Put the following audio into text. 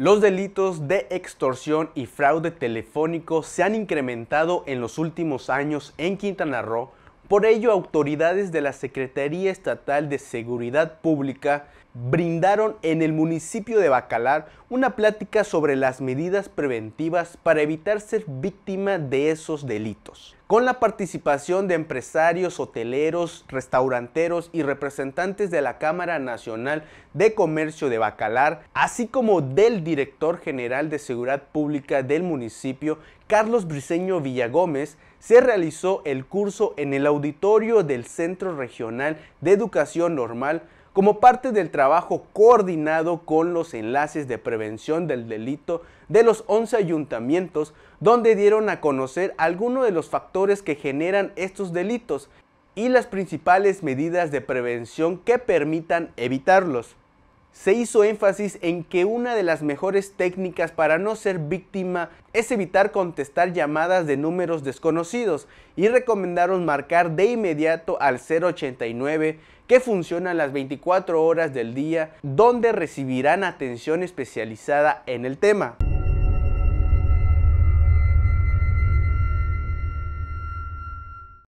Los delitos de extorsión y fraude telefónico se han incrementado en los últimos años en Quintana Roo, por ello autoridades de la Secretaría Estatal de Seguridad Pública brindaron en el municipio de Bacalar una plática sobre las medidas preventivas para evitar ser víctima de esos delitos con la participación de empresarios, hoteleros, restauranteros y representantes de la Cámara Nacional de Comercio de Bacalar, así como del director general de Seguridad Pública del municipio, Carlos Briseño Villagómez, se realizó el curso en el auditorio del Centro Regional de Educación Normal como parte del trabajo coordinado con los enlaces de prevención del delito de los 11 ayuntamientos, donde dieron a conocer algunos de los factores que generan estos delitos y las principales medidas de prevención que permitan evitarlos se hizo énfasis en que una de las mejores técnicas para no ser víctima es evitar contestar llamadas de números desconocidos y recomendaron marcar de inmediato al 089 que funciona las 24 horas del día donde recibirán atención especializada en el tema.